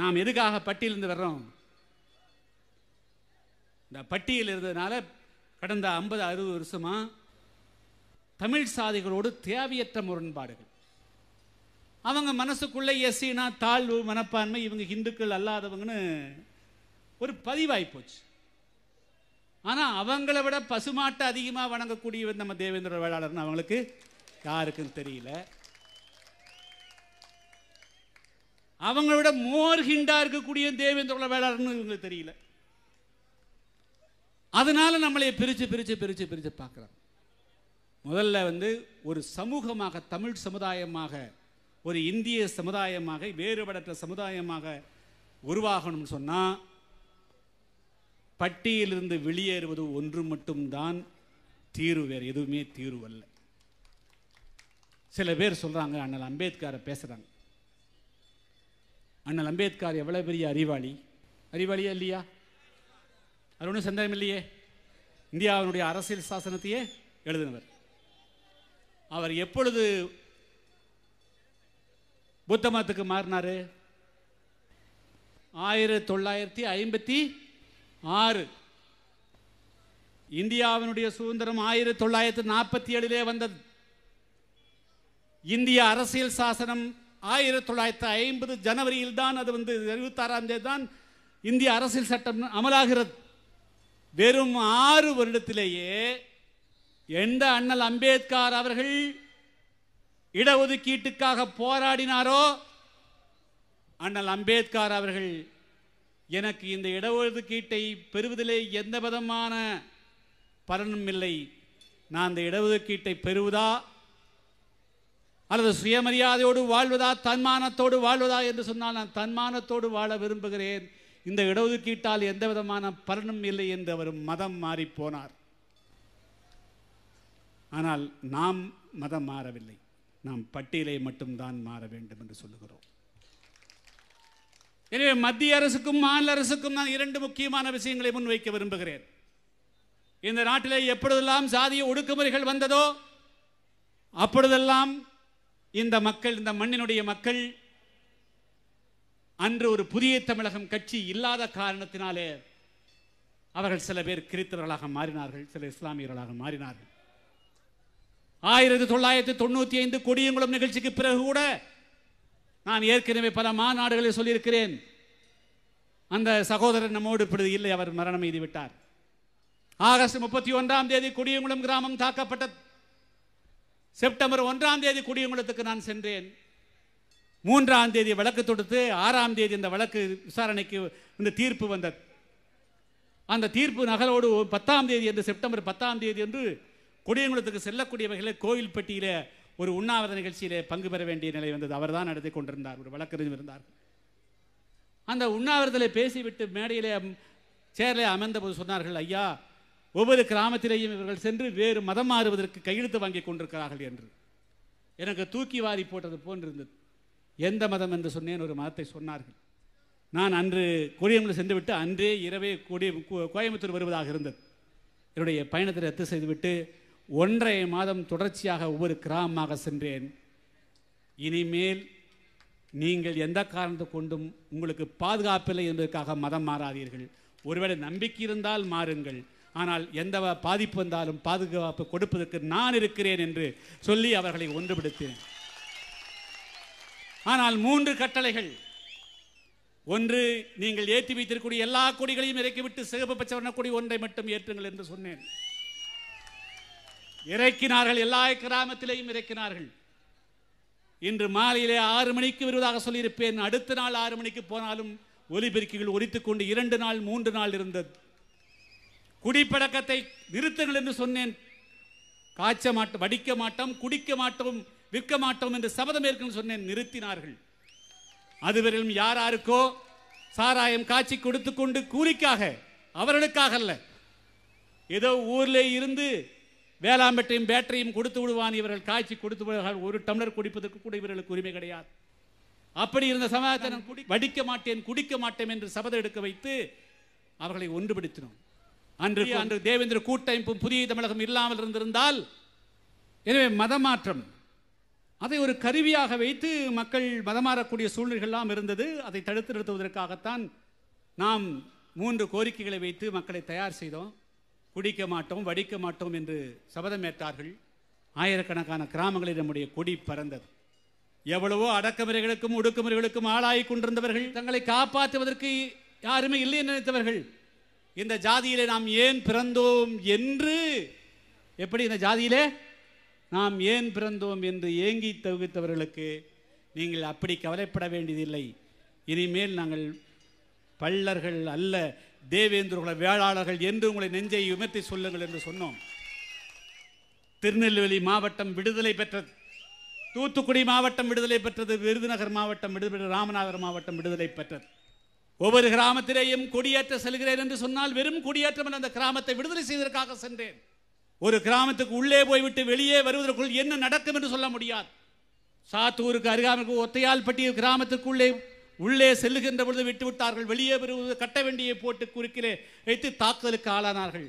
நாம் எதுக்காக பட்டியலிருந்து வர்றோம் இந்த பட்டியல் இருந்ததுனால கடந்த ஐம்பது அறுபது வருஷமா தமிழ் சாதிகளோடு தேவையற்ற முரண்பாடுகள் அவங்க மனசுக்குள்ளே எஸ்சினா தாழ்வு மனப்பான்மை இவங்க ஹிந்துக்கள் அல்லாதவங்கன்னு ஒரு பதிவாய் போச்சு ஆனால் அவங்கள விட பசுமாட்டை அதிகமாக வணங்கக்கூடிய நம்ம தேவேந்திர வேளாளர்னு அவங்களுக்கு யாருக்கும் தெரியல அவங்களோட மோர் ஹிண்டா இருக்கக்கூடிய தேவேந்திர குல எங்களுக்கு தெரியல அதனால நம்மளே பிரித்து பிரித்து பிரித்து பிரித்து பார்க்குறாங்க முதல்ல வந்து ஒரு சமூகமாக தமிழ் சமுதாயமாக ஒரு இந்திய சமுதாயமாக வேறுபடற்ற சமுதாயமாக உருவாகணும்னு சொன்னால் பட்டியலிருந்து வெளியேறுவது ஒன்று மட்டும்தான் தீர்வு வேறு எதுவுமே தீர்வு அல்ல சில பேர் சொல்கிறாங்க அண்ணல் அம்பேத்கரை பேசுகிறாங்க அண்ணல் அம்பேத்கர் எவ்வளவு பெரிய அறிவாளி அறிவாளியா இல்லையா அது ஒன்றும் சந்தேகம் இல்லையே இந்தியாவினுடைய அரசியல் சாசனத்தையே எழுதினவர் அவர் எப்பொழுது புத்த மதத்துக்கு மாறினார் ஆயிரத்தி தொள்ளாயிரத்தி ஐம்பத்தி ஆறு இந்தியாவினுடைய சுதந்திரம் ஆயிரத்தி தொள்ளாயிரத்தி நாற்பத்தி ஏழிலே வந்தது இந்திய அரசியல் சாசனம் ஆயிரத்தி தொள்ளாயிரத்தி ஐம்பது ஜனவரியில் தான் அது வந்து இருபத்தாறாம் தேதி தான் இந்திய அரசியல் சட்டம் அமலாகிறது வெறும் ஆறு வருடத்திலேயே எந்த அண்ணல் அம்பேத்கர் அவர்கள் இடஒதுக்கீட்டுக்காக போராடினாரோ அண்ணல் அம்பேத்கர் அவர்கள் எனக்கு இந்த இடஒதுக்கீட்டை பெறுவதிலே எந்த விதமான பலனும் இல்லை நான் இந்த இடஒதுக்கீட்டை பெறுவதா அல்லது சுயமரியாதையோடு வாழ்வதா தன்மானத்தோடு வாழ்வதா என்று சொன்னால் நான் தன்மானத்தோடு வாழ விரும்புகிறேன் இந்த இடஒதுக்கீட்டால் எந்த விதமான பலனும் இல்லை என்று அவர் மதம் மாறி போனார் ஆனால் நாம் மதம் மாறவில்லை நாம் பட்டியலை மட்டும்தான் மாற வேண்டும் என்று சொல்லுகிறோம் எனவே மத்திய அரசுக்கும் மாநில அரசுக்கும் நான் இரண்டு முக்கியமான விஷயங்களை முன்வைக்க விரும்புகிறேன் இந்த நாட்டிலே எப்பொழுதெல்லாம் சாதிய ஒடுக்குமுறைகள் வந்ததோ அப்பொழுதெல்லாம் இந்த மக்கள் இந்த மண்ணினுடைய மக்கள் அன்று ஒரு புதிய தமிழகம் கட்சி இல்லாத காரணத்தினாலே அவர்கள் சில பேர் கிறித்தவர்களாக மாறினார்கள் சில இஸ்லாமியர்களாக மாறினார்கள் ஆயிரத்தி தொள்ளாயிரத்தி தொண்ணூத்தி ஐந்து கொடியங்குளம் நிகழ்ச்சிக்கு பிறகு கூட நான் ஏற்கனவே பல மாநாடுகளை சொல்லியிருக்கிறேன் அந்த சகோதரர் நம்மோடு இப்படி இல்லை அவர் மரணம் எய்து விட்டார் ஆகஸ்ட் முப்பத்தி ஒன்றாம் தேதி கொடியங்குளம் கிராமம் தாக்கப்பட்ட செப்டம்பர் ஒன்றாம் தேதி குடியங்குளத்துக்கு நான் சென்றேன் மூன்றாம் தேதி வழக்கு தொடுத்து ஆறாம் தேதி இந்த வழக்கு விசாரணைக்கு இந்த தீர்ப்பு வந்தது அந்த தீர்ப்பு நகலோடு பத்தாம் தேதி என்று செப்டம்பர் பத்தாம் தேதி என்று கொடியங்குளத்துக்கு செல்லக்கூடிய வகையில் கோயில்பட்டியில் ஒரு உண்ணாவிரத நிகழ்ச்சியில் பங்கு பெற வேண்டிய நிலை வந்தது அவர் தான் நடத்தி கொண்டிருந்தார் ஒரு வழக்கறிஞர் இருந்தார் அந்த உண்ணாவிரத்தில் பேசிவிட்டு மேடையில் அமர்ந்த போது சொன்னார்கள் ஐயா ஒவ்வொரு கிராமத்திலேயும் இவர்கள் சென்று வேறு மதம் மாறுவதற்கு கையெழுத்து வாங்கி கொண்டிருக்கிறார்கள் என்று எனக்கு தூக்கி வாரி போட்டது போன்றிருந்தது எந்த மதம் என்று சொன்னேன் ஒரு மதத்தை சொன்னார்கள் நான் அன்று கொடியமலை சென்றுவிட்டு அன்றே இரவே கொடிய கோயம்புத்தூர் வருவதாக இருந்தது என்னுடைய பயணத்தை ரத்து செய்துவிட்டு ஒன்றரை மாதம் தொடர்ச்சியாக ஒவ்வொரு கிராமமாக சென்றேன் இனிமேல் நீங்கள் எந்த காரணத்தை கொண்டும் உங்களுக்கு பாதுகாப்பில்லை என்பதற்காக மதம் மாறாதீர்கள் ஒருவேளை நம்பிக்கை இருந்தால் மாறுங்கள் ஆனால் எந்த பாதிப்பு வந்தாலும் பாதுகாப்பு கொடுப்பதற்கு நான் இருக்கிறேன் என்று சொல்லி அவர்களை ஒன்றுபடுத்தினேன் ஆனால் மூன்று கட்டளைகள் ஒன்று நீங்கள் ஏற்றி வைத்திருக்கக்கூடிய எல்லா கொடிகளையும் இறக்கிவிட்டு சிவப்பு பச்சை கொடி ஒன்றை மட்டும் ஏற்றுங்கள் என்று சொன்னேன் இறக்கினார்கள் எல்லா கிராமத்திலேயும் இறக்கினார்கள் இன்று மாலையிலே ஆறு மணிக்கு வருவதாக சொல்லியிருப்பேன் அடுத்த நாள் ஆறு மணிக்கு போனாலும் ஒலிபெருக்கிகள் ஒலித்துக்கொண்டு இரண்டு நாள் மூன்று நாள் இருந்தது குடிப்பழக்கத்தை நிறுத்துங்கள் என்று சொன்னேன் காய்ச்ச மாட்டோம் வடிக்க மாட்டோம் குடிக்க மாட்டோம் விற்க மாட்டோம் என்று சபதம் ஏற்கனவே சொன்னேன் நிறுத்தினார்கள் அதுவரையிலும் யாராருக்கோ சாராயம் காய்ச்சி கொடுத்து கொண்டு கூலிக்காக அவர்களுக்காக அல்ல ஏதோ ஊரிலே இருந்து வேளாம்பேட்டையும் பேட்டரியும் கொடுத்து விடுவான் இவர்கள் காய்ச்சி கொடுத்து விடுவார்கள் ஒரு டம்ளர் குடிப்பதற்கு கூட இவர்களுக்கு உரிமை கிடையாது அப்படி இருந்த சமாதானம் வடிக்க மாட்டேன் குடிக்க மாட்டேன் என்று சபதம் எடுக்க வைத்து அவர்களை ஒன்றுபடுத்தினோம் அன்று அன்று தேவேந்திர கூட்டமைப்பு புதிய தமிழகம் இல்லாமல் இருந்திருந்தால் எனவே மதமாற்றம் அதை ஒரு கருவியாக வைத்து மக்கள் மதமாறக்கூடிய சூழ்நிலைகள்லாம் இருந்தது அதை தடுத்து நிறுத்துவதற்காகத்தான் நாம் மூன்று கோரிக்கைகளை வைத்து மக்களை தயார் செய்தோம் குடிக்க மாட்டோம் வடிக்க மாட்டோம் என்று சபதமேற்றார்கள் ஆயிரக்கணக்கான கிராமங்களில் நம்முடைய கொடி பறந்தது எவ்வளவோ அடக்குமுறைகளுக்கும் ஒடுக்குமுறைகளுக்கும் ஆளாகி கொண்டிருந்தவர்கள் தங்களை காப்பாற்றுவதற்கு யாருமே இல்லை நினைத்தவர்கள் இந்த ஜாதியிலே நாம் ஏன் பிறந்தோம் என்று எப்படி இந்த ஜாதியிலே நாம் ஏன் பிறந்தோம் என்று ஏங்கி தவித்தவர்களுக்கு நீங்கள் அப்படி கவலைப்பட வேண்டியதில்லை இனிமேல் நாங்கள் பள்ளர்கள் அல்ல தேவேந்திரகுல வேளாளர்கள் என்று உங்களை நெஞ்சை உமர்த்தி சொல்லுங்கள் என்று சொன்னோம் திருநெல்வேலி மாவட்டம் விடுதலை பெற்றது தூத்துக்குடி மாவட்டம் விடுதலை பெற்றது விருதுநகர் மாவட்டம் விடுதலை ராமநாதர் மாவட்டம் விடுதலை பெற்றது ஒவ்வொரு கிராமத்திலேயும் குடியேற்ற செல்கிறேன் என்று சொன்னால் வெறும் குடியேற்றம் அந்த கிராமத்தை விடுதலை செய்வதற்காக சென்றேன் ஒரு கிராமத்துக்கு உள்ளே போய்விட்டு வெளியே வருவதற்குள் என்ன நடக்கும் என்று சொல்ல முடியாது சாத்தூருக்கு ஒத்தையால் ஒத்தையால்பட்டி கிராமத்திற்குள்ளே உள்ளே செல்லுகின்ற பொழுது விட்டு விட்டார்கள் வெளியே வருவது கட்ட வேண்டியை போட்டு குறுக்கிலே வைத்து தாக்குதலுக்கு ஆளானார்கள்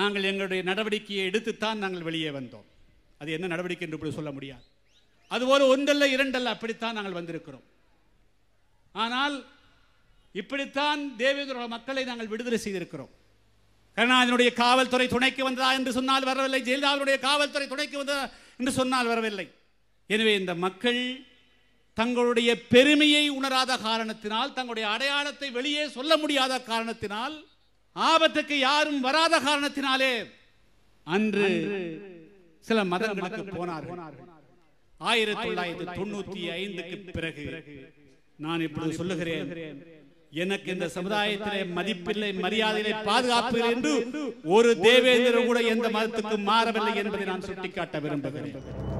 நாங்கள் எங்களுடைய நடவடிக்கையை எடுத்துத்தான் நாங்கள் வெளியே வந்தோம் அது என்ன நடவடிக்கை என்று சொல்ல முடியாது அதுபோல ஒன்றல்ல இரண்டல்ல அப்படித்தான் நாங்கள் வந்திருக்கிறோம் ஆனால் இப்படித்தான் தேவேந்திரோட மக்களை நாங்கள் விடுதலை செய்திருக்கிறோம் கருணாநிதியினுடைய காவல்துறை துணைக்கு வந்ததா என்று சொன்னால் வரவில்லை ஜெயலலிதாவினுடைய காவல்துறை துணைக்கு வந்ததா என்று சொன்னால் வரவில்லை எனவே இந்த மக்கள் தங்களுடைய பெருமையை உணராத காரணத்தினால் தங்களுடைய அடையாளத்தை வெளியே சொல்ல முடியாத காரணத்தினால் ஆபத்துக்கு யாரும் வராத காரணத்தினாலே அன்று சில மதங்களுக்கு போனார் ஆயிரத்தி தொள்ளாயிரத்தி தொண்ணூத்தி ஐந்துக்கு பிறகு நான் இப்பொழுது சொல்லுகிறேன் எனக்கு இந்த சமுதாயத்திலே மதிப்பில்லை மரியாதையிலே பாதுகாப்பு என்று ஒரு தேவேந்திரன் கூட எந்த மதத்துக்கும் மாறவில்லை என்பதை நான் சுட்டிக்காட்ட விரும்புகிறேன்